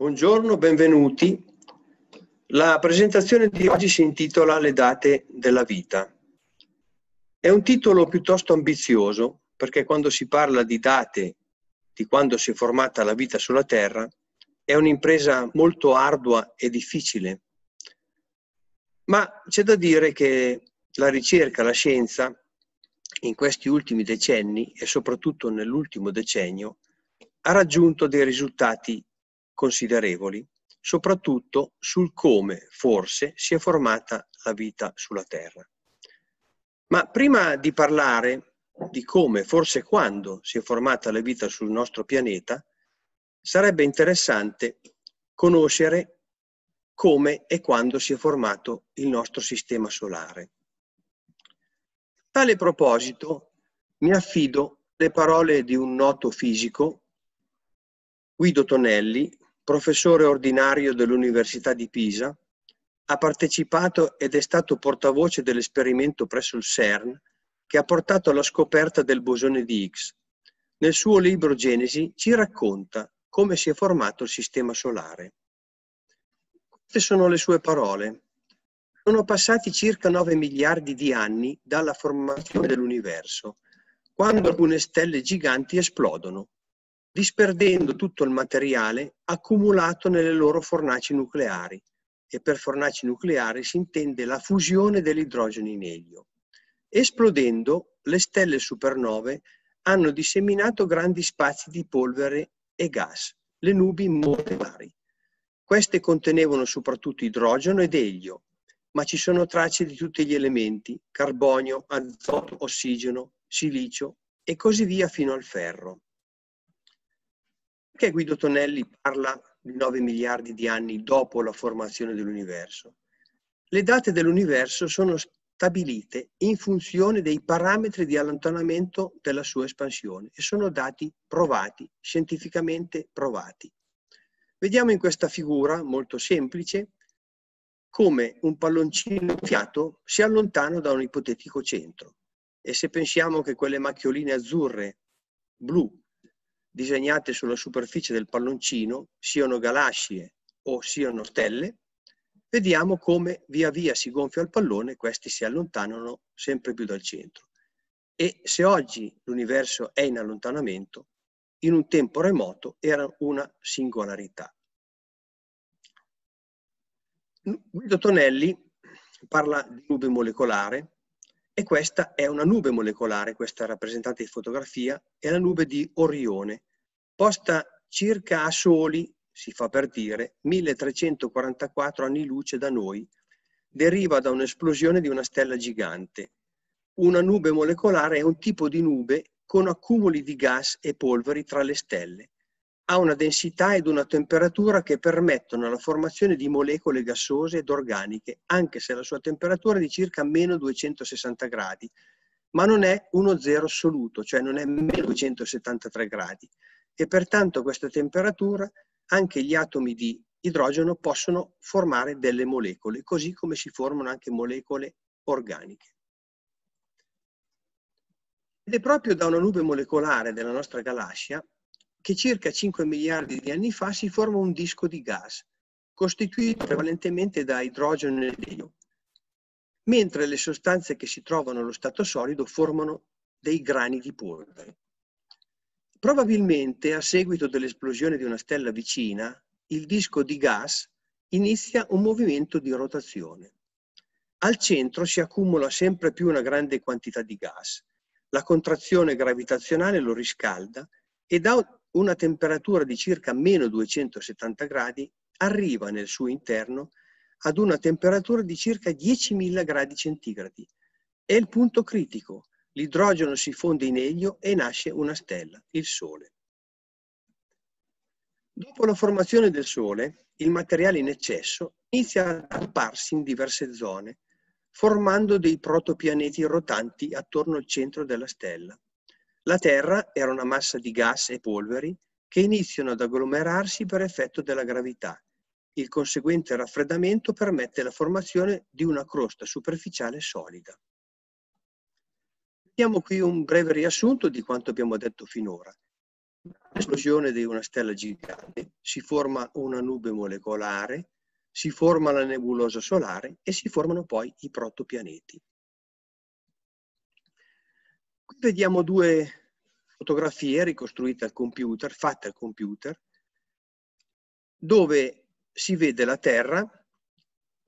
Buongiorno, benvenuti. La presentazione di oggi si intitola Le date della vita. È un titolo piuttosto ambizioso perché quando si parla di date di quando si è formata la vita sulla Terra è un'impresa molto ardua e difficile. Ma c'è da dire che la ricerca, la scienza, in questi ultimi decenni e soprattutto nell'ultimo decennio, ha raggiunto dei risultati considerevoli, soprattutto sul come, forse, si è formata la vita sulla Terra. Ma prima di parlare di come, forse quando, si è formata la vita sul nostro pianeta, sarebbe interessante conoscere come e quando si è formato il nostro sistema solare. A tale proposito mi affido le parole di un noto fisico, Guido Tonelli, professore ordinario dell'Università di Pisa, ha partecipato ed è stato portavoce dell'esperimento presso il CERN che ha portato alla scoperta del bosone di Higgs. Nel suo libro Genesi ci racconta come si è formato il Sistema Solare. Queste sono le sue parole. Sono passati circa 9 miliardi di anni dalla formazione dell'universo, quando alcune stelle giganti esplodono disperdendo tutto il materiale accumulato nelle loro fornaci nucleari e per fornaci nucleari si intende la fusione dell'idrogeno in elio. Esplodendo, le stelle supernove hanno disseminato grandi spazi di polvere e gas, le nubi molecolari. Queste contenevano soprattutto idrogeno ed elio, ma ci sono tracce di tutti gli elementi, carbonio, azoto, ossigeno, silicio e così via fino al ferro. Perché Guido Tonelli parla di 9 miliardi di anni dopo la formazione dell'universo? Le date dell'universo sono stabilite in funzione dei parametri di allontanamento della sua espansione e sono dati provati, scientificamente provati. Vediamo in questa figura molto semplice come un palloncino fiato si allontana da un ipotetico centro. E se pensiamo che quelle macchioline azzurre, blu, disegnate sulla superficie del palloncino siano galassie o siano stelle, vediamo come via via si gonfia il pallone e questi si allontanano sempre più dal centro. E se oggi l'universo è in allontanamento, in un tempo remoto era una singolarità. Guido Tonelli parla di nube molecolare e questa è una nube molecolare, questa rappresentata in fotografia, è la nube di Orione, posta circa a soli, si fa per dire, 1344 anni luce da noi, deriva da un'esplosione di una stella gigante. Una nube molecolare è un tipo di nube con accumuli di gas e polveri tra le stelle ha una densità ed una temperatura che permettono la formazione di molecole gassose ed organiche, anche se la sua temperatura è di circa meno 260 gradi, ma non è uno zero assoluto, cioè non è meno 273 gradi. E pertanto a questa temperatura anche gli atomi di idrogeno possono formare delle molecole, così come si formano anche molecole organiche. Ed è proprio da una nube molecolare della nostra galassia che circa 5 miliardi di anni fa si forma un disco di gas, costituito prevalentemente da idrogeno e elio, mentre le sostanze che si trovano allo stato solido formano dei grani di polvere. Probabilmente a seguito dell'esplosione di una stella vicina, il disco di gas inizia un movimento di rotazione. Al centro si accumula sempre più una grande quantità di gas. La contrazione gravitazionale lo riscalda e da una temperatura di circa meno 270 gradi arriva nel suo interno ad una temperatura di circa 10.000 gradi centigradi. È il punto critico. L'idrogeno si fonde in elio e nasce una stella, il Sole. Dopo la formazione del Sole, il materiale in eccesso inizia ad apparsi in diverse zone, formando dei protopianeti rotanti attorno al centro della stella. La Terra era una massa di gas e polveri che iniziano ad agglomerarsi per effetto della gravità. Il conseguente raffreddamento permette la formazione di una crosta superficiale solida. Vediamo qui un breve riassunto di quanto abbiamo detto finora. L'esplosione di una stella gigante si forma una nube molecolare, si forma la nebulosa solare e si formano poi i protopianeti. Qui vediamo due fotografie ricostruite al computer, fatte al computer, dove si vede la Terra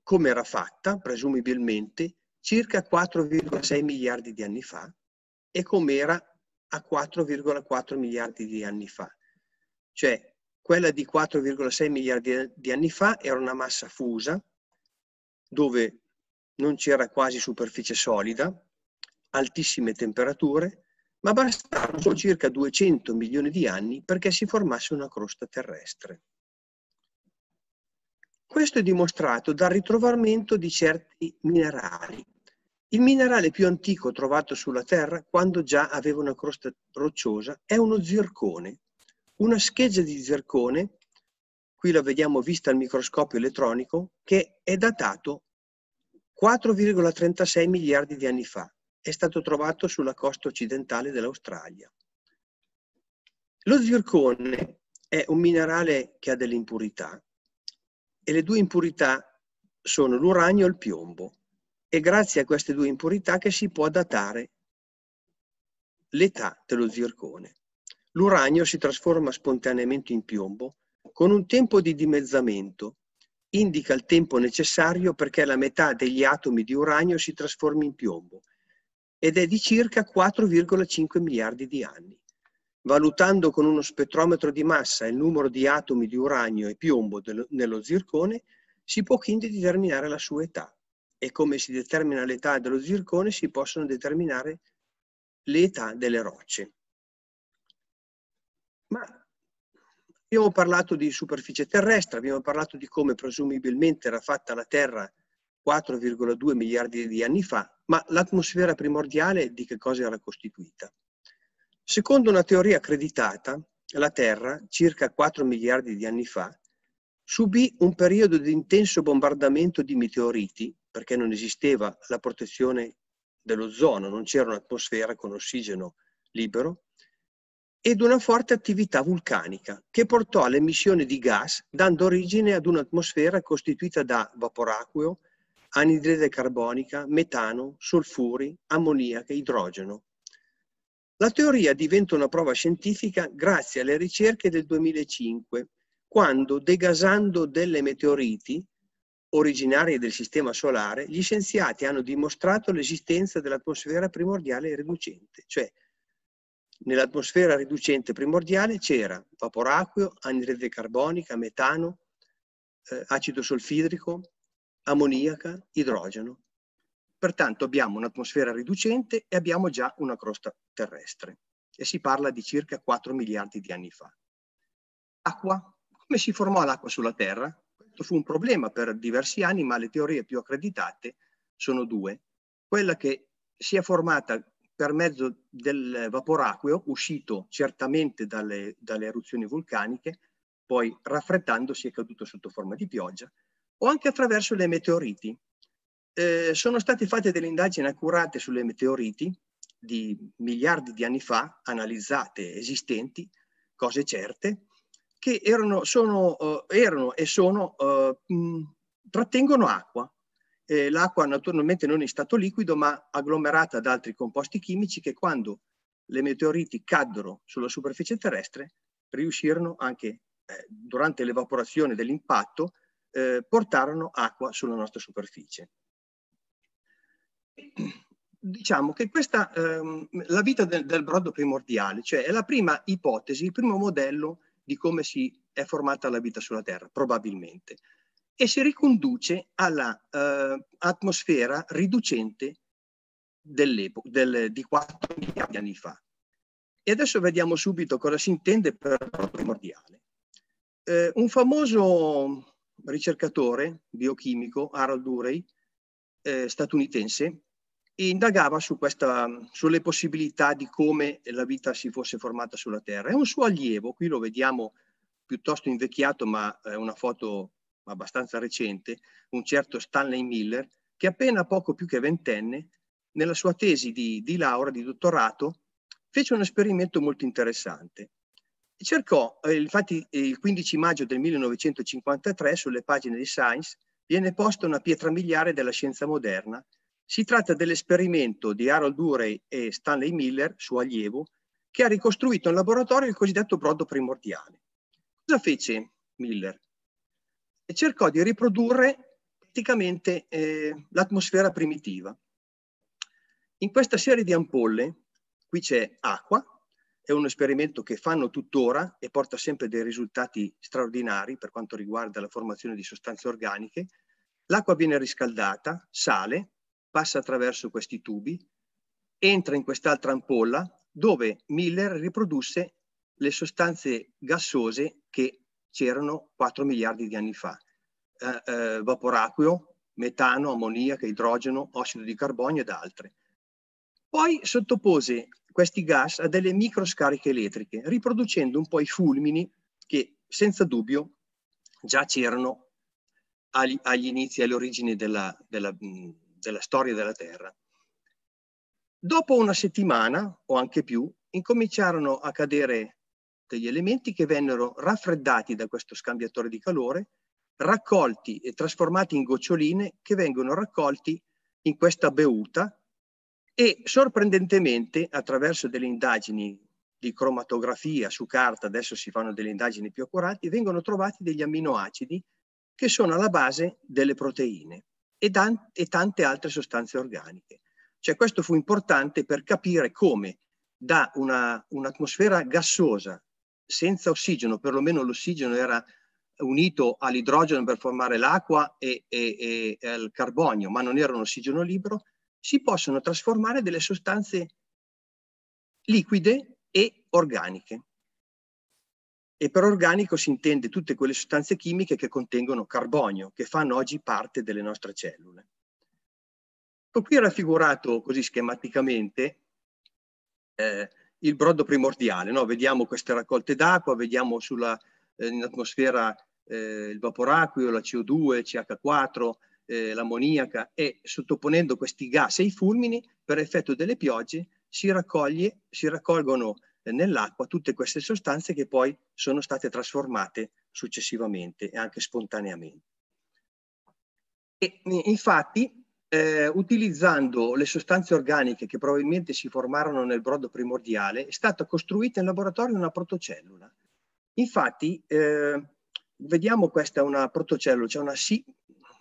come era fatta, presumibilmente, circa 4,6 miliardi di anni fa e come era a 4,4 miliardi di anni fa. Cioè, quella di 4,6 miliardi di anni fa era una massa fusa dove non c'era quasi superficie solida, altissime temperature, ma bastarono circa 200 milioni di anni perché si formasse una crosta terrestre. Questo è dimostrato dal ritrovamento di certi minerali. Il minerale più antico trovato sulla Terra, quando già aveva una crosta rocciosa, è uno zircone. Una scheggia di zircone, qui la vediamo vista al microscopio elettronico, che è datato 4,36 miliardi di anni fa. È stato trovato sulla costa occidentale dell'Australia. Lo zircone è un minerale che ha delle impurità e le due impurità sono l'uranio e il piombo. È grazie a queste due impurità che si può datare l'età dello zircone. L'uranio si trasforma spontaneamente in piombo con un tempo di dimezzamento. Indica il tempo necessario perché la metà degli atomi di uranio si trasformi in piombo ed è di circa 4,5 miliardi di anni. Valutando con uno spettrometro di massa il numero di atomi di uranio e piombo nello zircone, si può quindi determinare la sua età. E come si determina l'età dello zircone, si possono determinare l'età delle rocce. Ma abbiamo parlato di superficie terrestre, abbiamo parlato di come presumibilmente era fatta la Terra 4,2 miliardi di anni fa, ma l'atmosfera primordiale di che cosa era costituita? Secondo una teoria accreditata, la Terra, circa 4 miliardi di anni fa, subì un periodo di intenso bombardamento di meteoriti, perché non esisteva la protezione dell'ozono, non c'era un'atmosfera con ossigeno libero, ed una forte attività vulcanica che portò all'emissione di gas, dando origine ad un'atmosfera costituita da vaporacqueo, anidride carbonica, metano, solfuri, ammoniaca, idrogeno. La teoria diventa una prova scientifica grazie alle ricerche del 2005, quando degasando delle meteoriti originarie del Sistema Solare, gli scienziati hanno dimostrato l'esistenza dell'atmosfera primordiale riducente, cioè nell'atmosfera riducente primordiale c'era vaporacqueo, anidride carbonica, metano, eh, acido solfidrico, ammoniaca, idrogeno. Pertanto abbiamo un'atmosfera riducente e abbiamo già una crosta terrestre e si parla di circa 4 miliardi di anni fa. Acqua? Come si formò l'acqua sulla Terra? Questo fu un problema per diversi anni, ma le teorie più accreditate sono due. Quella che si è formata per mezzo del vaporacqueo uscito certamente dalle, dalle eruzioni vulcaniche, poi raffreddandosi è caduto sotto forma di pioggia, o anche attraverso le meteoriti. Eh, sono state fatte delle indagini accurate sulle meteoriti di miliardi di anni fa, analizzate, esistenti, cose certe, che erano, sono, uh, erano e sono, uh, mh, trattengono acqua. Eh, l'acqua naturalmente non in stato liquido, ma agglomerata da altri composti chimici che quando le meteoriti caddero sulla superficie terrestre riuscirono anche eh, durante l'evaporazione dell'impatto eh, portarono acqua sulla nostra superficie. Diciamo che questa ehm, la vita del, del brodo primordiale, cioè è la prima ipotesi, il primo modello di come si è formata la vita sulla Terra, probabilmente, e si riconduce all'atmosfera eh, riducente dell'epoca, del, di 4 miliardi di anni fa. E adesso vediamo subito cosa si intende per primordiale. Eh, un famoso ricercatore biochimico Harold Urey, eh, statunitense, e indagava su questa, sulle possibilità di come la vita si fosse formata sulla Terra. È un suo allievo, qui lo vediamo piuttosto invecchiato, ma è una foto abbastanza recente, un certo Stanley Miller, che appena poco più che ventenne, nella sua tesi di, di laurea, di dottorato, fece un esperimento molto interessante. Cercò, eh, infatti eh, il 15 maggio del 1953 sulle pagine di Science viene posta una pietra miliare della scienza moderna. Si tratta dell'esperimento di Harold Urey e Stanley Miller, suo allievo, che ha ricostruito in laboratorio il cosiddetto brodo primordiale. Cosa fece Miller? cercò di riprodurre praticamente eh, l'atmosfera primitiva. In questa serie di ampolle, qui c'è acqua, è un esperimento che fanno tuttora e porta sempre dei risultati straordinari per quanto riguarda la formazione di sostanze organiche. L'acqua viene riscaldata, sale, passa attraverso questi tubi, entra in quest'altra ampolla dove Miller riprodusse le sostanze gassose che c'erano 4 miliardi di anni fa. Eh, eh, vaporacqueo, metano, ammoniaca, idrogeno, ossido di carbonio ed altre. Poi sottopose questi gas a delle microscariche elettriche, riproducendo un po' i fulmini che senza dubbio già c'erano agli, agli inizi, alle origini della, della, della storia della Terra. Dopo una settimana o anche più, incominciarono a cadere degli elementi che vennero raffreddati da questo scambiatore di calore, raccolti e trasformati in goccioline che vengono raccolti in questa beuta e sorprendentemente attraverso delle indagini di cromatografia su carta, adesso si fanno delle indagini più accurate, vengono trovati degli amminoacidi che sono alla base delle proteine e, e tante altre sostanze organiche. Cioè questo fu importante per capire come da un'atmosfera gassosa senza ossigeno, perlomeno l'ossigeno era unito all'idrogeno per formare l'acqua e, e, e al carbonio, ma non era un ossigeno libero, si possono trasformare delle sostanze liquide e organiche. E per organico si intende tutte quelle sostanze chimiche che contengono carbonio, che fanno oggi parte delle nostre cellule. Ecco, qui è raffigurato così schematicamente eh, il brodo primordiale. No? Vediamo queste raccolte d'acqua, vediamo sulla, eh, in atmosfera eh, il vaporacqueo, la CO2, CH4, eh, l'ammoniaca e sottoponendo questi gas ai fulmini, per effetto delle piogge si, raccoglie, si raccolgono eh, nell'acqua tutte queste sostanze che poi sono state trasformate successivamente e anche spontaneamente. E, eh, infatti, eh, utilizzando le sostanze organiche che probabilmente si formarono nel brodo primordiale, è stata costruita in laboratorio una protocellula. Infatti, eh, vediamo questa è una protocellula, c'è cioè una,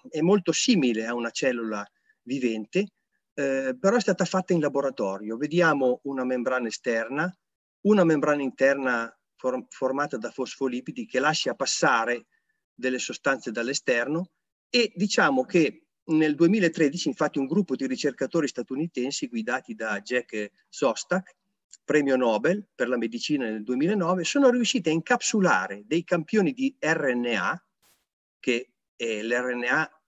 è molto simile a una cellula vivente, eh, però è stata fatta in laboratorio. Vediamo una membrana esterna, una membrana interna for formata da fosfolipidi che lascia passare delle sostanze dall'esterno e diciamo che nel 2013 infatti un gruppo di ricercatori statunitensi guidati da Jack Sostak, premio Nobel per la medicina nel 2009, sono riusciti a incapsulare dei campioni di RNA che eh, l'RNA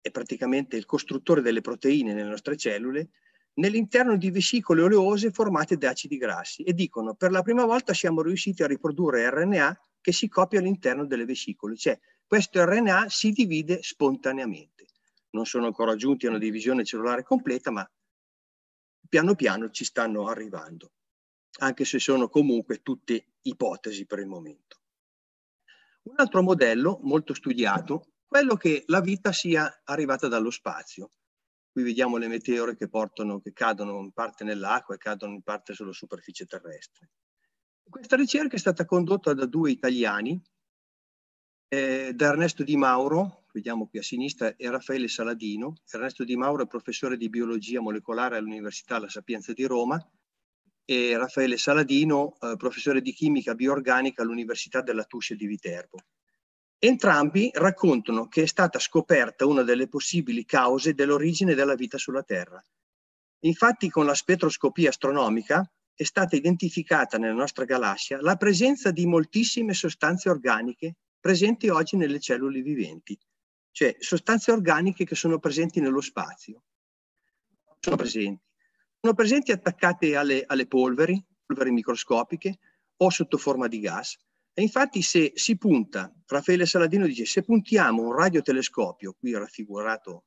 è praticamente il costruttore delle proteine nelle nostre cellule, nell'interno di vesicole oleose formate da acidi grassi e dicono per la prima volta siamo riusciti a riprodurre RNA che si copia all'interno delle vesicole, cioè questo RNA si divide spontaneamente. Non sono ancora giunti a una divisione cellulare completa, ma piano piano ci stanno arrivando, anche se sono comunque tutte ipotesi per il momento. Un altro modello molto studiato Bello che la vita sia arrivata dallo spazio. Qui vediamo le meteore che, portano, che cadono in parte nell'acqua e cadono in parte sulla superficie terrestre. Questa ricerca è stata condotta da due italiani, eh, da Ernesto Di Mauro, vediamo qui a sinistra, e Raffaele Saladino. Ernesto Di Mauro è professore di biologia molecolare all'Università La Sapienza di Roma e Raffaele Saladino, eh, professore di chimica bioorganica all'Università della Tuscia di Viterbo. Entrambi raccontano che è stata scoperta una delle possibili cause dell'origine della vita sulla Terra. Infatti con la spettroscopia astronomica è stata identificata nella nostra galassia la presenza di moltissime sostanze organiche presenti oggi nelle cellule viventi, cioè sostanze organiche che sono presenti nello spazio. Sono presenti. Sono presenti attaccate alle, alle polveri, polveri microscopiche o sotto forma di gas, e infatti se si punta, Raffaele Saladino dice, se puntiamo un radiotelescopio, qui raffigurato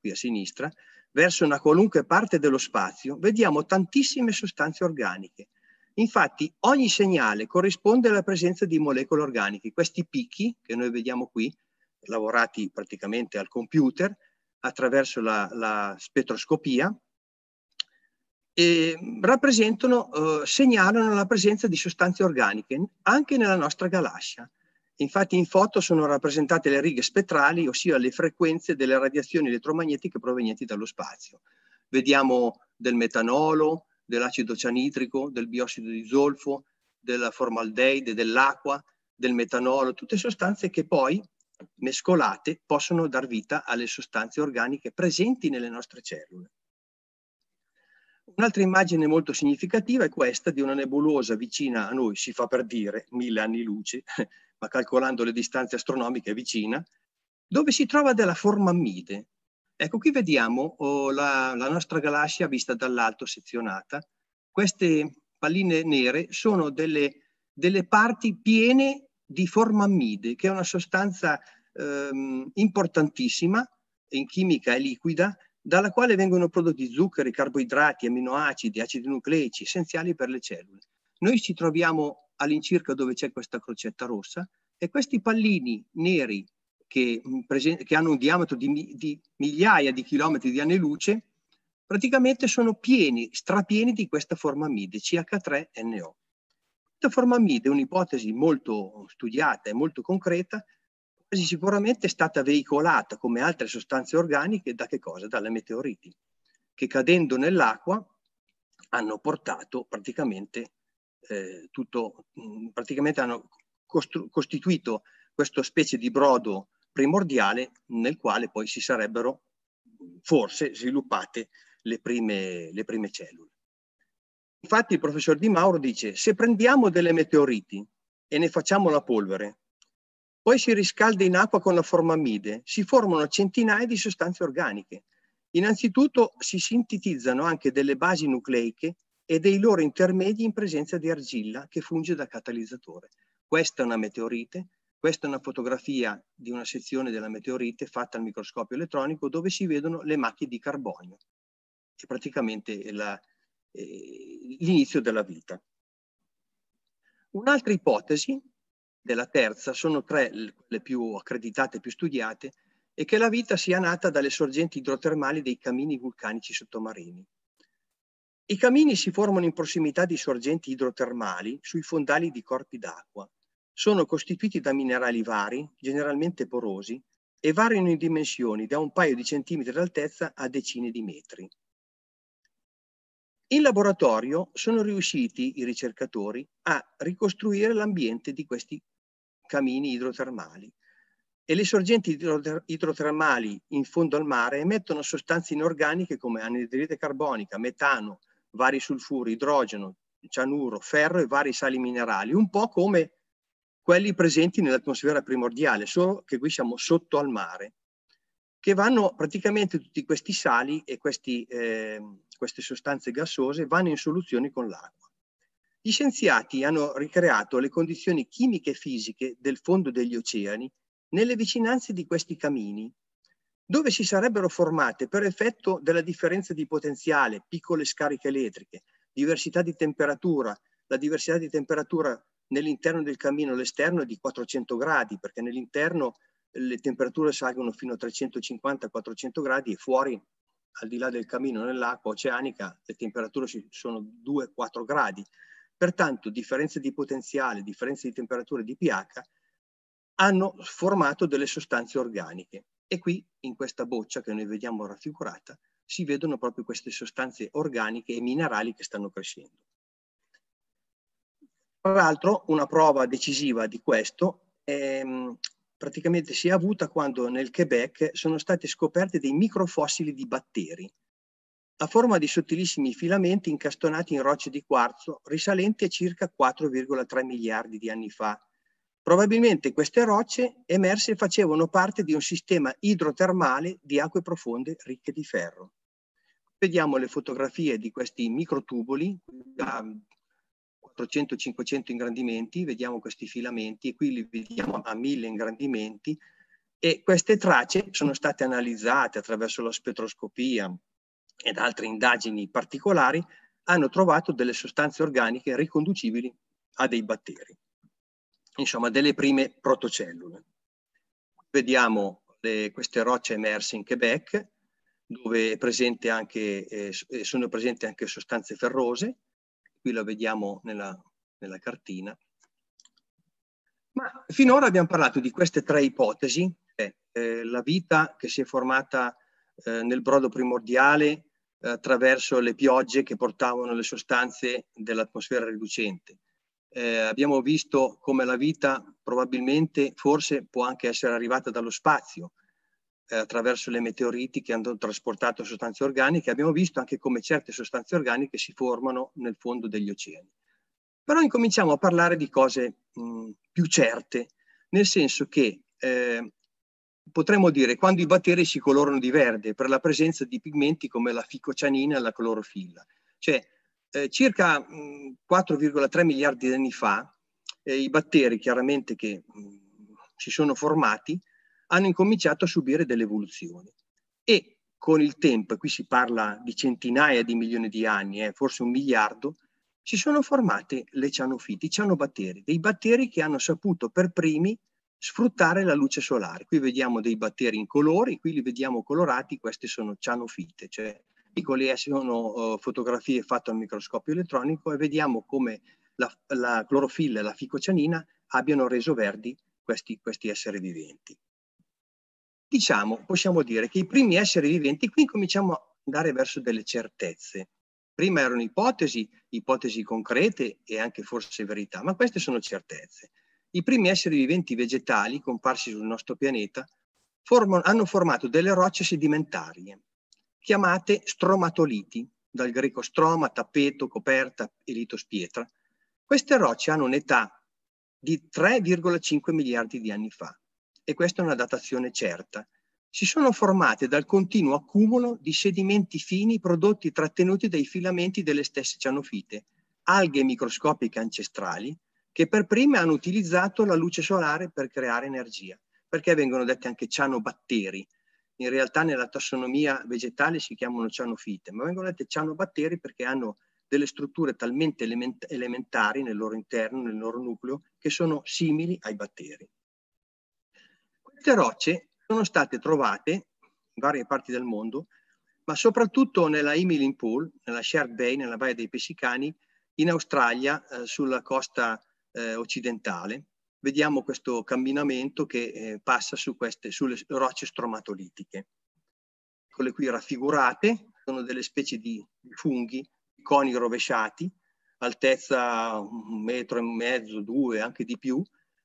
qui a sinistra, verso una qualunque parte dello spazio, vediamo tantissime sostanze organiche. Infatti ogni segnale corrisponde alla presenza di molecole organiche. Questi picchi che noi vediamo qui, lavorati praticamente al computer attraverso la, la spettroscopia, eh, rappresentano, eh, segnalano la presenza di sostanze organiche anche nella nostra galassia. Infatti in foto sono rappresentate le righe spettrali, ossia le frequenze delle radiazioni elettromagnetiche provenienti dallo spazio. Vediamo del metanolo, dell'acido cianitrico, del biossido di zolfo, della formaldeide, dell'acqua, del metanolo, tutte sostanze che poi mescolate possono dar vita alle sostanze organiche presenti nelle nostre cellule. Un'altra immagine molto significativa è questa di una nebulosa vicina a noi, si fa per dire, mille anni luce, ma calcolando le distanze astronomiche è vicina, dove si trova della formammide. Ecco, qui vediamo oh, la, la nostra galassia vista dall'alto sezionata. Queste palline nere sono delle, delle parti piene di formammide, che è una sostanza ehm, importantissima in chimica e liquida dalla quale vengono prodotti zuccheri, carboidrati, aminoacidi, acidi nucleici essenziali per le cellule. Noi ci troviamo all'incirca dove c'è questa crocetta rossa e questi pallini neri che, mm, che hanno un diametro di, di, migliaia di chilometri di anni luce praticamente sono pieni, strapieni di questa formamide CH3NO. Questa formamide è un'ipotesi molto studiata e molto concreta quasi sicuramente è stata veicolata come altre sostanze organiche da che cosa? Dalle meteoriti, che cadendo nell'acqua hanno portato praticamente eh, tutto, mh, mm, praticamente hanno costituito questa specie di brodo primordiale nel quale poi si sarebbero forse sviluppate le prime, le prime cellule. Infatti il professor Di Mauro dice se prendiamo delle meteoriti e ne facciamo la polvere, poi si riscalda in acqua con la formamide, si formano centinaia di sostanze organiche. Innanzitutto si sintetizzano anche delle basi nucleiche e dei loro intermedi in presenza di argilla che funge da catalizzatore. Questa è una meteorite, questa è una fotografia di una sezione della meteorite fatta al microscopio elettronico dove si vedono le macchie di carbonio, che è praticamente eh, l'inizio eh, della vita. Un'altra ipotesi della terza sono tre le più accreditate, più studiate, e che la vita sia nata dalle sorgenti idrotermali dei camini vulcanici sottomarini. I camini si formano in prossimità di sorgenti idrotermali sui fondali di corpi d'acqua. Sono costituiti da minerali vari, generalmente porosi, e variano in dimensioni da un paio di centimetri d'altezza a decine di metri. In laboratorio sono riusciti i ricercatori a ricostruire l'ambiente di questi camini idrotermali e le sorgenti idrotermali in fondo al mare emettono sostanze inorganiche come anidride carbonica, metano, vari sulfuri, idrogeno, cianuro, ferro e vari sali minerali, un po' come quelli presenti nell'atmosfera primordiale, solo che qui siamo sotto al mare, che vanno praticamente tutti questi sali e questi, eh, queste sostanze gassose vanno in soluzione con l'acqua. Gli scienziati hanno ricreato le condizioni chimiche e fisiche del fondo degli oceani nelle vicinanze di questi camini, dove si sarebbero formate per effetto della differenza di potenziale, piccole scariche elettriche, diversità di temperatura, la diversità di temperatura nell'interno del cammino all'esterno è di 400 gradi, perché nell'interno le temperature salgono fino a 350-400 gradi e fuori, al di là del cammino, nell'acqua oceanica, le temperature sono 2-4 gradi. Pertanto differenze di potenziale, differenze di temperatura e di pH hanno formato delle sostanze organiche e qui in questa boccia che noi vediamo raffigurata si vedono proprio queste sostanze organiche e minerali che stanno crescendo. Tra l'altro una prova decisiva di questo ehm, praticamente si è avuta quando nel Quebec sono stati scoperti dei microfossili di batteri a forma di sottilissimi filamenti incastonati in rocce di quarzo risalenti a circa 4,3 miliardi di anni fa. Probabilmente queste rocce emerse facevano parte di un sistema idrotermale di acque profonde ricche di ferro. Vediamo le fotografie di questi microtuboli a 400-500 ingrandimenti, vediamo questi filamenti e qui li vediamo a 1000 ingrandimenti e queste tracce sono state analizzate attraverso la spettroscopia, ed altre indagini particolari hanno trovato delle sostanze organiche riconducibili a dei batteri, insomma delle prime protocellule. Vediamo le, queste rocce emerse in Quebec, dove presente anche, eh, sono presenti anche sostanze ferrose, qui la vediamo nella, nella cartina. Ma finora abbiamo parlato di queste tre ipotesi, eh, eh la vita che si è formata eh, nel brodo primordiale attraverso le piogge che portavano le sostanze dell'atmosfera riducente. Eh, abbiamo visto come la vita probabilmente, forse, può anche essere arrivata dallo spazio, eh, attraverso le meteoriti che hanno trasportato sostanze organiche. Abbiamo visto anche come certe sostanze organiche si formano nel fondo degli oceani. Però incominciamo a parlare di cose mh, più certe, nel senso che eh, potremmo dire quando i batteri si colorano di verde per la presenza di pigmenti come la ficocianina e la clorofilla. Cioè, eh, circa 4,3 mm, miliardi di anni fa, eh, i batteri chiaramente che mh, mm, si sono formati hanno incominciato a subire delle evoluzioni e con il tempo, e qui si parla di centinaia di milioni di anni, eh, forse un miliardo, si sono formate le cianofiti, i cianobatteri, dei batteri che hanno saputo per primi sfruttare la luce solare. Qui vediamo dei batteri incolori, qui li vediamo colorati, queste sono cianofite, cioè piccole, eh, sono uh, fotografie fatte al microscopio elettronico e vediamo come la, la clorofilla e la ficocianina abbiano reso verdi questi, questi esseri viventi. Diciamo, possiamo dire che i primi esseri viventi, qui cominciamo a andare verso delle certezze. Prima erano ipotesi, ipotesi concrete e anche forse verità, ma queste sono certezze i primi esseri viventi vegetali comparsi sul nostro pianeta formano, hanno formato delle rocce sedimentarie, chiamate stromatoliti, dal greco stroma, tappeto, coperta e litos pietra. Queste rocce hanno un'età di 3,5 miliardi di anni fa e questa è una datazione certa. Si sono formate dal continuo accumulo di sedimenti fini prodotti e trattenuti dai filamenti delle stesse cianofite, alghe microscopiche ancestrali che per prime hanno utilizzato la luce solare per creare energia, perché vengono dette anche cianobatteri. In realtà nella tassonomia vegetale si chiamano cianofite, ma vengono dette cianobatteri perché hanno delle strutture talmente element elementari nel loro interno, nel loro nucleo, che sono simili ai batteri. Queste rocce sono state trovate in varie parti del mondo, ma soprattutto nella Emilin Pool, nella Shark Bay, nella Baia dei Pessicani, in Australia, eh, sulla costa eh, occidentale, vediamo questo camminamento che eh, passa su queste, sulle rocce stromatolitiche. Quelle qui raffigurate sono delle specie di funghi, coni rovesciati, altezza un metro e mezzo, due, anche di più,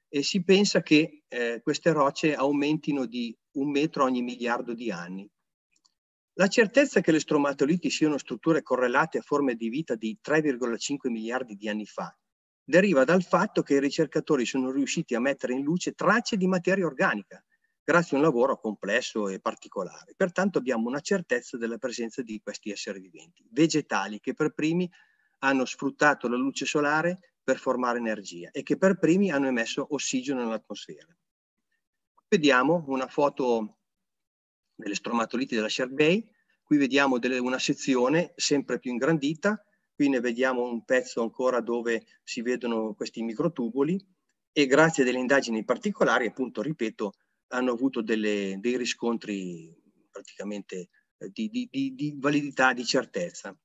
e si pensa che eh, queste rocce aumentino di un metro ogni miliardo di anni. La certezza che le stromatoliti siano strutture correlate a forme di vita di 3,5 miliardi di anni fa deriva dal fatto che i ricercatori sono riusciti a mettere in luce tracce di materia organica, grazie a un lavoro complesso e particolare. Pertanto abbiamo una certezza della presenza di questi esseri viventi, vegetali che per primi hanno sfruttato la luce solare per formare energia e che per primi hanno emesso ossigeno nell'atmosfera. Vediamo una foto delle stromatoliti della Sherbey, qui vediamo delle, una sezione sempre più ingrandita Qui ne vediamo un pezzo ancora dove si vedono questi microtubuli e grazie a delle indagini particolari, appunto, ripeto, hanno avuto delle, dei riscontri praticamente eh, di, di, di, di validità, di certezza.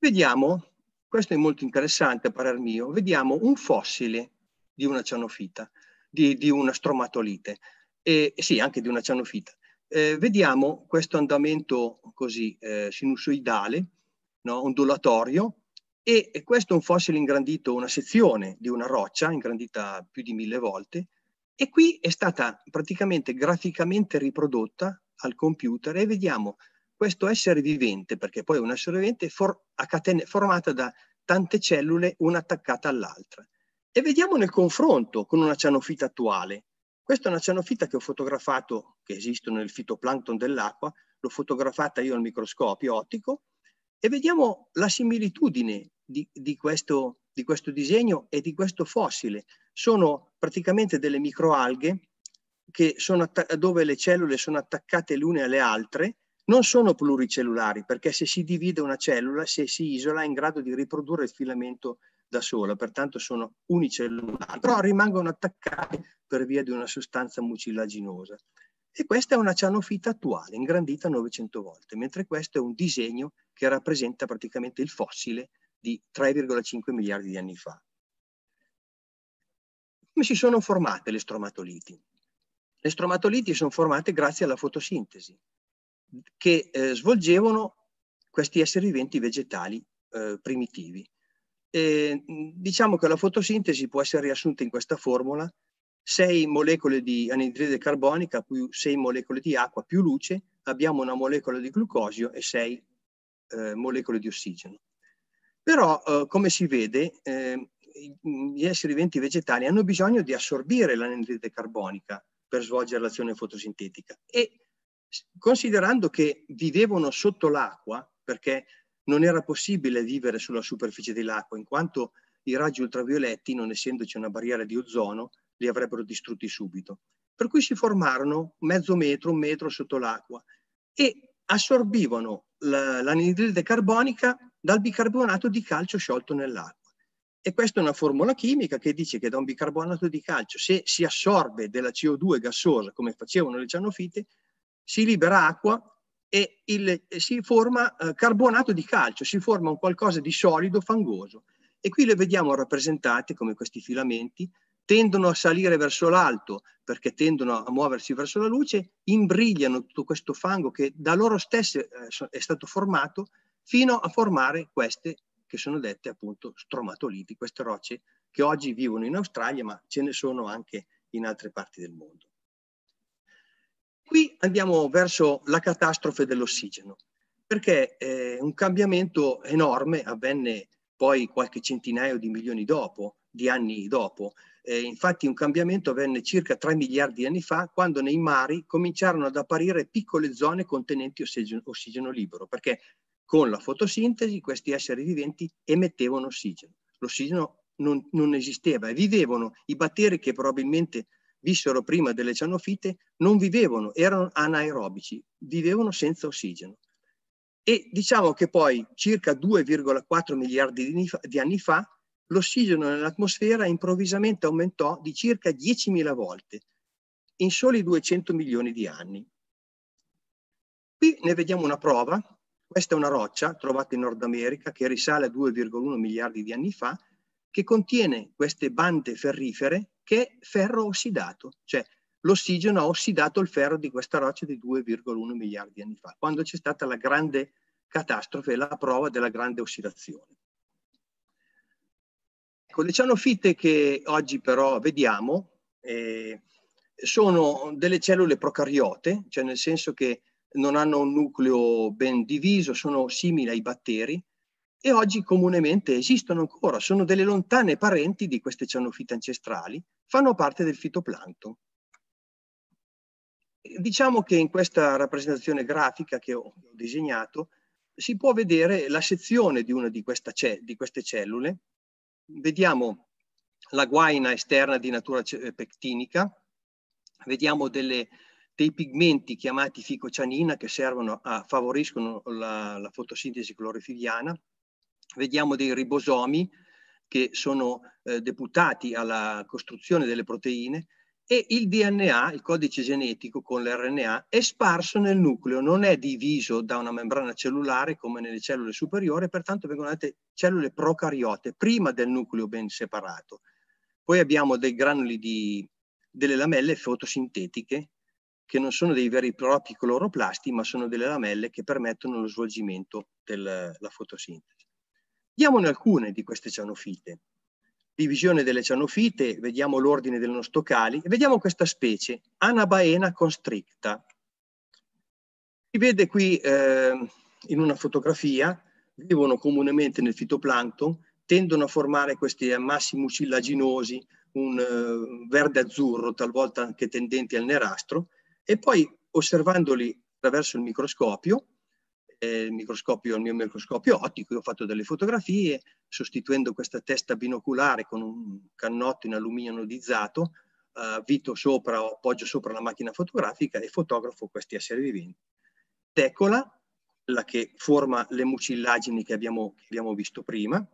Vediamo, questo è molto interessante a parer mio, vediamo un fossile di una cianofita, di, di una stromatolite, e sì, anche di una cianofita. Eh, vediamo questo andamento così eh, sinusoidale no? ondulatorio e, e questo è un fossile ingrandito, una sezione di una roccia ingrandita più di mille volte e qui è stata praticamente graficamente riprodotta al computer e vediamo questo essere vivente, perché poi è un essere vivente for catene, formata da tante cellule, una attaccata all'altra. E vediamo nel confronto con una cianofita attuale. Questa è una cianofita che ho fotografato, che esistono nel fitoplancton dell'acqua, l'ho fotografata io al microscopio ottico e vediamo la similitudine di, di, questo, di questo disegno e di questo fossile. Sono praticamente delle microalghe dove le cellule sono attaccate le une alle altre, non sono pluricellulari, perché se si divide una cellula, se si isola, è in grado di riprodurre il filamento da sola, pertanto sono unicellulari, però rimangono attaccate per via di una sostanza mucillaginosa. E questa è una cianofita attuale, ingrandita 900 volte, mentre questo è un disegno che rappresenta praticamente il fossile di 3,5 miliardi di anni fa. Come si sono formate le stromatoliti? Le stromatoliti sono formate grazie alla fotosintesi che eh, svolgevano questi esseri viventi vegetali eh, primitivi. E, diciamo che la fotosintesi può essere riassunta in questa formula sei molecole di anidride carbonica più sei molecole di acqua più luce, abbiamo una molecola di glucosio e sei eh, molecole di ossigeno. Però, eh, come si vede, eh, gli esseri viventi vegetali hanno bisogno di assorbire l'anidride carbonica per svolgere l'azione fotosintetica e considerando che vivevano sotto l'acqua, perché non era possibile vivere sulla superficie dell'acqua, in quanto i raggi ultravioletti, non essendoci una barriera di ozono, li avrebbero distrutti subito. Per cui si formarono mezzo metro, un metro sotto l'acqua e assorbivano l'anidride carbonica dal bicarbonato di calcio sciolto nell'acqua. E questa è una formula chimica che dice che da un bicarbonato di calcio, se si assorbe della CO2 gassosa, come facevano le cianofite, si libera acqua e il, si forma eh, carbonato di calcio, si forma un qualcosa di solido, fangoso. E qui le vediamo rappresentate come questi filamenti tendono a salire verso l'alto perché tendono a muoversi verso la luce, imbrigliano tutto questo fango che da loro stesse eh, è stato formato fino a formare queste che sono dette appunto stromatoliti, queste rocce che oggi vivono in Australia ma ce ne sono anche in altre parti del mondo. Qui andiamo verso la catastrofe dell'ossigeno perché eh, un cambiamento enorme avvenne poi qualche centinaio di milioni dopo, di anni dopo, eh, infatti un cambiamento avvenne circa 3 miliardi di anni fa quando nei mari cominciarono ad apparire piccole zone contenenti ossigeno, ossigeno libero, perché con la fotosintesi questi esseri viventi emettevano ossigeno. L'ossigeno non, non esisteva e vivevano i batteri che probabilmente vissero prima delle cianofite, non vivevano, erano anaerobici, vivevano senza ossigeno. E diciamo che poi circa 2,4 miliardi di anni fa l'ossigeno nell'atmosfera improvvisamente aumentò di circa 10.000 volte in soli 200 milioni di anni. Qui ne vediamo una prova. Questa è una roccia trovata in Nord America che risale a 2,1 miliardi di anni fa, che contiene queste bande ferrifere che è ferro ossidato, cioè l'ossigeno ha ossidato il ferro di questa roccia di 2,1 miliardi di anni fa, quando c'è stata la grande catastrofe, la prova della grande ossidazione. Ecco, le cianofitte che oggi però vediamo eh, sono delle cellule procariote, cioè nel senso che non hanno un nucleo ben diviso, sono simili ai batteri e oggi comunemente esistono ancora, sono delle lontane parenti di queste cianofitte ancestrali, fanno parte del fitoplancton. Diciamo che in questa rappresentazione grafica che ho disegnato si può vedere la sezione di una di, ce di queste cellule Vediamo la guaina esterna di natura eh, pectinica, vediamo delle, dei pigmenti chiamati ficocianina che servono a favoriscono la, la fotosintesi clorofiliana, vediamo dei ribosomi che sono eh, deputati alla costruzione delle proteine, e il DNA, il codice genetico con l'RNA, è sparso nel nucleo, non è diviso da una membrana cellulare come nelle cellule superiori, pertanto vengono dette cellule procariote, prima del nucleo ben separato. Poi abbiamo dei granuli di, delle lamelle fotosintetiche, che non sono dei veri e propri cloroplasti, ma sono delle lamelle che permettono lo svolgimento della fotosintesi. Diamone alcune di queste cianofite divisione delle cianofite, vediamo l'ordine dei nostocali e vediamo questa specie, Anabaena constricta. Si vede qui eh, in una fotografia, vivono comunemente nel fitoplancton, tendono a formare questi ammassi eh, mucillaginosi, un eh, verde azzurro, talvolta anche tendenti al nerastro, e poi osservandoli attraverso il microscopio il eh, microscopio, il mio microscopio ottico, io ho fatto delle fotografie sostituendo questa testa binoculare con un cannotto in alluminio anodizzato, eh, vito sopra o appoggio sopra la macchina fotografica e fotografo questi esseri viventi. Tecola, la che forma le mucillagini che abbiamo, che abbiamo visto prima,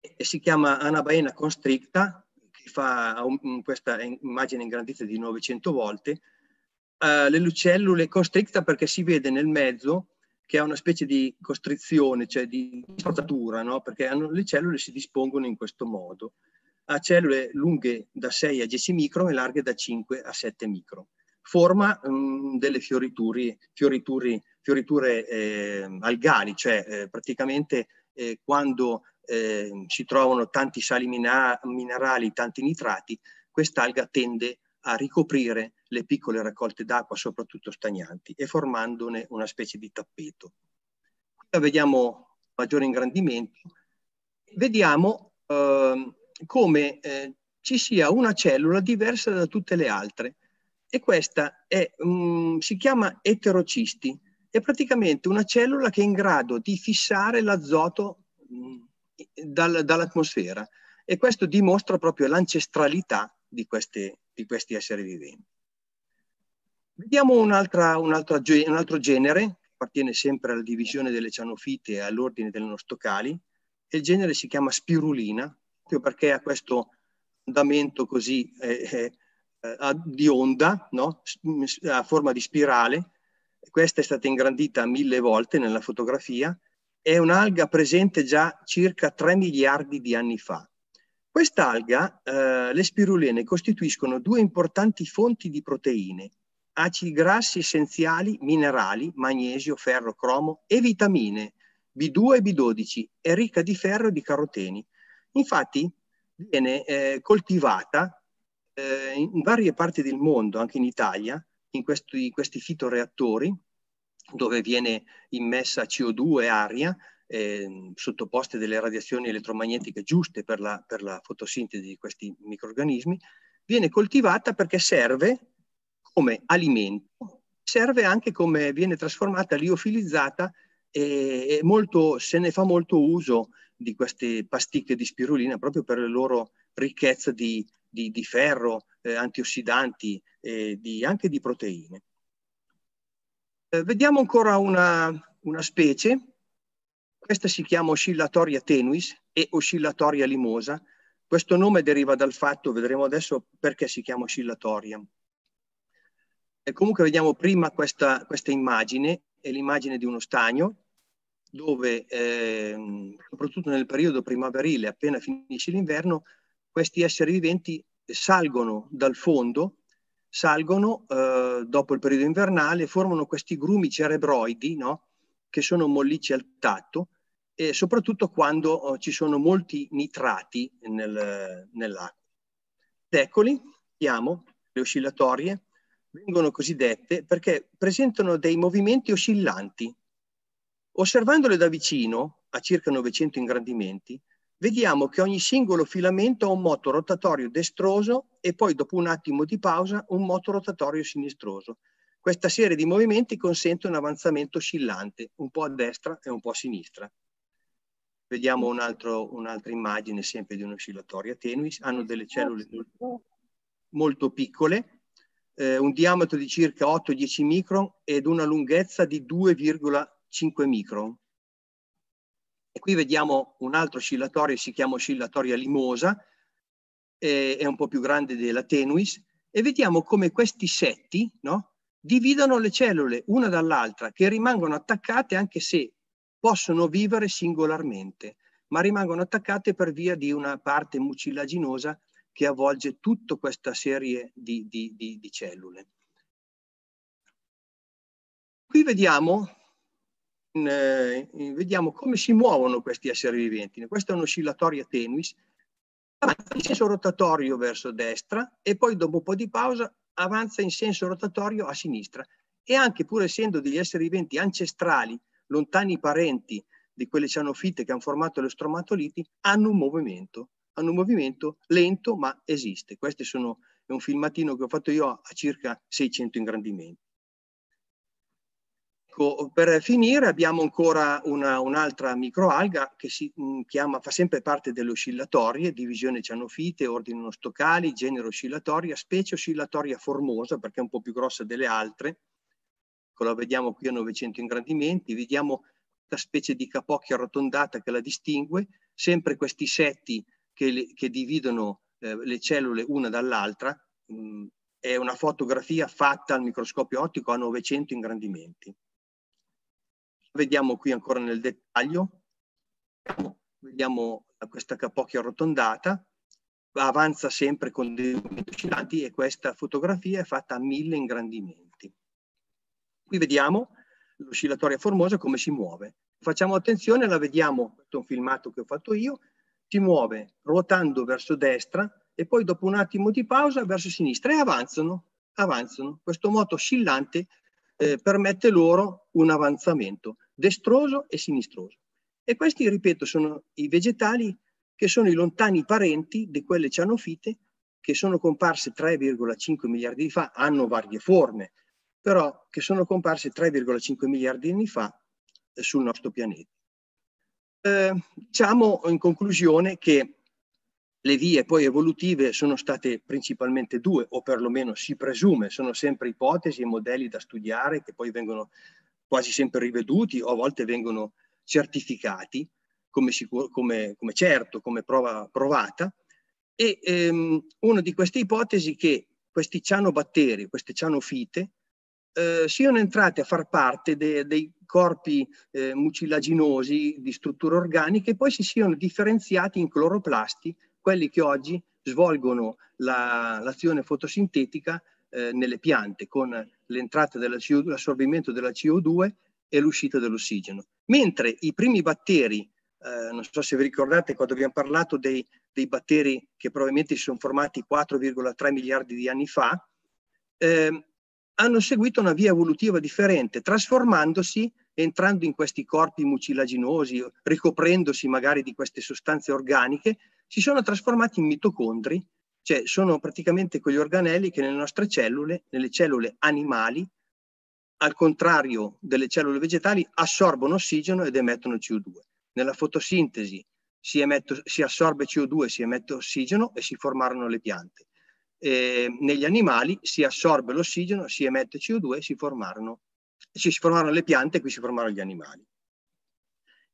e si chiama Anabaena constricta, che fa un, questa immagine in grandezza di 900 volte, eh, le cellule costricta perché si vede nel mezzo che ha una specie di costrizione, cioè di forzatura, no? perché hanno, le cellule si dispongono in questo modo. Ha cellule lunghe da 6 a 10 micron e larghe da 5 a 7 micron. Forma mh, mm, delle fioriture, eh, algali, cioè eh, praticamente eh, quando eh, si trovano tanti sali mina minerali, tanti nitrati, quest'alga tende a ricoprire le piccole raccolte d'acqua, soprattutto stagnanti, e formandone una specie di tappeto. Qui vediamo maggiore ingrandimento, vediamo eh, come eh, ci sia una cellula diversa da tutte le altre e questa è, mh, mm, si chiama eterocisti, è praticamente una cellula che è in grado di fissare l'azoto mm, dal, dall'atmosfera e questo dimostra proprio l'ancestralità di, di questi esseri viventi. Vediamo un, un altro genere, che appartiene sempre alla divisione delle cianofite e all'ordine delle nostocali, e il genere si chiama spirulina, proprio perché ha questo andamento così eh, eh, eh, di onda, no? a forma di spirale. Questa è stata ingrandita mille volte nella fotografia, è un'alga presente già circa 3 miliardi di anni fa. Quest'alga, eh, le spirulene, costituiscono due importanti fonti di proteine acidi grassi essenziali, minerali, magnesio, ferro, cromo e vitamine B2 e B12, è ricca di ferro e di caroteni. Infatti viene eh, coltivata eh, in varie parti del mondo, anche in Italia, in questi, in questi fitoreattori, dove viene immessa CO2 e aria, eh, sottoposte delle radiazioni elettromagnetiche giuste per la, per la fotosintesi di questi microrganismi, viene coltivata perché serve come alimento, serve anche come viene trasformata, liofilizzata e, molto, se ne fa molto uso di queste pasticche di spirulina proprio per la loro ricchezza di, di, di ferro, eh, antiossidanti, e di, anche di proteine. Eh, vediamo ancora una, una specie, questa si chiama oscillatoria tenuis e oscillatoria limosa. Questo nome deriva dal fatto, vedremo adesso perché si chiama oscillatoria. E comunque vediamo prima questa, questa immagine, è l'immagine di uno stagno dove eh, soprattutto nel periodo primaverile, appena finisce l'inverno, questi esseri viventi salgono dal fondo, salgono eh, dopo il periodo invernale, formano questi grumi cerebroidi no? che sono mollicci al tatto e soprattutto quando eh, ci sono molti nitrati nel, nell'acqua. Eccoli, abbiamo le oscillatorie, vengono cosiddette perché presentano dei movimenti oscillanti. Osservandole da vicino, a circa 900 ingrandimenti, vediamo che ogni singolo filamento ha un moto rotatorio destroso e poi dopo un attimo di pausa un moto rotatorio sinistroso. Questa serie di movimenti consente un avanzamento oscillante, un po' a destra e un po' a sinistra. Vediamo un altro, un'altra immagine sempre di un oscillatorio a tenuis. Hanno delle cellule molto piccole eh, un diametro di circa 8-10 micron ed una lunghezza di 2,5 micron. E qui vediamo un altro oscillatorio, si chiama oscillatoria limosa, eh, è un po' più grande della tenuis, e vediamo come questi setti no, dividono le cellule una dall'altra, che rimangono attaccate anche se possono vivere singolarmente, ma rimangono attaccate per via di una parte mucillaginosa che avvolge tutta questa serie di, di, di, di cellule. Qui vediamo, eh, vediamo, come si muovono questi esseri viventi. Questa è un'oscillatoria tenuis, avanza in senso rotatorio verso destra e poi dopo un po' di pausa avanza in senso rotatorio a sinistra. E anche pur essendo degli esseri viventi ancestrali, lontani parenti di quelle cianofite che hanno formato le stromatoliti, hanno un movimento hanno un movimento lento ma esiste. Questo sono, è un filmatino che ho fatto io a circa 600 ingrandimenti. Ecco, per finire abbiamo ancora un'altra microalga che si mm, chiama, fa sempre parte delle oscillatorie, divisione cianofite, ordine stocali, genere oscillatoria, specie oscillatoria formosa perché è un po' più grossa delle altre. Ecco, la vediamo qui a 900 ingrandimenti, vediamo questa specie di capocchia arrotondata che la distingue, sempre questi setti che, le, che dividono eh, le cellule una dall'altra, mh, mm, è una fotografia fatta al microscopio ottico a 900 ingrandimenti. Vediamo qui ancora nel dettaglio, vediamo questa capocchia arrotondata, avanza sempre con dei movimenti oscillanti e questa fotografia è fatta a 1000 ingrandimenti. Qui vediamo l'oscillatoria formosa come si muove. Facciamo attenzione, la vediamo, questo è un filmato che ho fatto io, si muove ruotando verso destra e poi dopo un attimo di pausa verso sinistra e avanzano, avanzano. Questo moto oscillante eh, permette loro un avanzamento destroso e sinistroso. E questi, ripeto, sono i vegetali che sono i lontani parenti di quelle cianofite che sono comparse 3,5 miliardi di fa, hanno varie forme, però che sono comparse 3,5 miliardi di anni fa eh, sul nostro pianeta. Eh, diciamo in conclusione che le vie poi evolutive sono state principalmente due, o perlomeno si presume, sono sempre ipotesi e modelli da studiare che poi vengono quasi sempre riveduti o a volte vengono certificati come, sicuro, come, come certo, come prova provata. E ehm, una di queste ipotesi è che questi cianobatteri, queste cianofite, eh, siano entrate a far parte de, dei corpi eh, mucilaginosi di strutture organiche e poi si siano differenziati in cloroplasti, quelli che oggi svolgono la, l'azione fotosintetica eh, nelle piante con l'entrata della co l'assorbimento della CO2 e l'uscita dell'ossigeno. Mentre i primi batteri, eh, non so se vi ricordate quando abbiamo parlato dei, dei batteri che probabilmente si sono formati 4,3 miliardi di anni fa, eh, hanno seguito una via evolutiva differente, trasformandosi, entrando in questi corpi mucilaginosi, ricoprendosi magari di queste sostanze organiche, si sono trasformati in mitocondri, cioè sono praticamente quegli organelli che nelle nostre cellule, nelle cellule animali, al contrario delle cellule vegetali, assorbono ossigeno ed emettono CO2. Nella fotosintesi si, emetto, si assorbe CO2, si emette ossigeno e si formarono le piante eh, negli animali si assorbe l'ossigeno, si emette CO2 si formarono, cioè si formarono le piante e qui si formarono gli animali.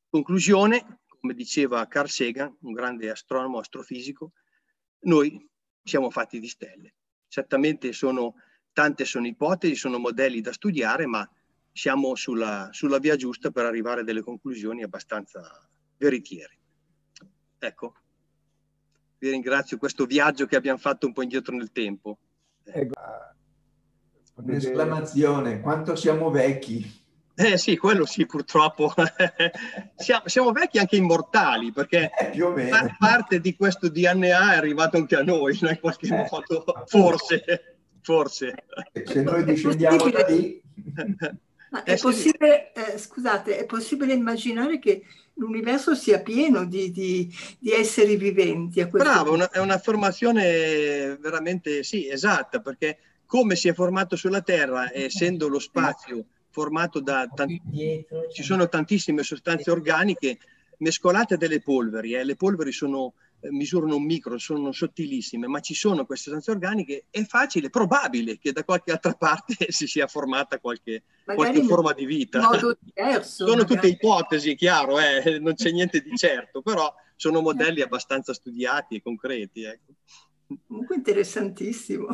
Conclusione, come diceva Carl Sagan, un grande astronomo astrofisico, noi siamo fatti di stelle. Certamente sono, tante sono ipotesi, sono modelli da studiare, ma siamo sulla, sulla via giusta per arrivare a delle conclusioni abbastanza veritiere. Ecco, vi ringrazio questo viaggio che abbiamo fatto un po' indietro nel tempo. Eh, ecco. Un'esclamazione, quanto siamo vecchi. Eh sì, quello sì, purtroppo. siamo, siamo, vecchi anche immortali, perché eh, par- parte di questo DNA è arrivato anche a noi, in qualche eh, modo, forse, forse. Se noi discendiamo da lì... Ma eh, è, possibile, eh, scusate, è possibile immaginare che l'universo sia pieno di, di, di esseri viventi. Bravo, una, è una formazione veramente, sì, esatta, perché come si è formato sulla Terra, essendo lo spazio formato da tanti, ci sono tantissime sostanze organiche mescolate delle polveri, eh, le polveri sono misurano un micro, sono sottilissime, ma ci sono queste sostanze organiche, è facile, probabile che da qualche altra parte si sia formata qualche, qualche forma di vita. Diverso, sono magari. tutte ipotesi, chiaro, eh? non c'è niente di certo, però sono modelli abbastanza studiati e concreti. Ecco. Comunque interessantissimo,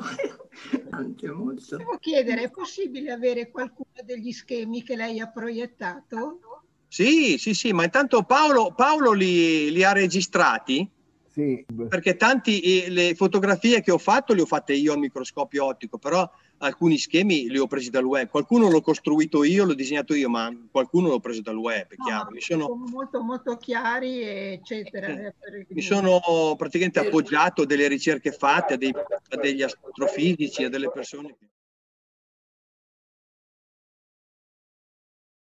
Tante, molto. Devo chiedere, è possibile avere qualcuno degli schemi che lei ha proiettato? Sì, sì, sì, ma intanto Paolo, Paolo li, li ha registrati sì. Perché tanti eh, le fotografie che ho fatto le ho fatte io al microscopio ottico, però alcuni schemi li ho presi dal web. Qualcuno l'ho costruito io, l'ho disegnato io, ma qualcuno l'ho preso dal web, è chiaro. No, sono molto, molto chiari, eccetera. Eh, eh, mi sono praticamente appoggiato a delle ricerche fatte, a, dei, a degli astrofisici, a delle persone.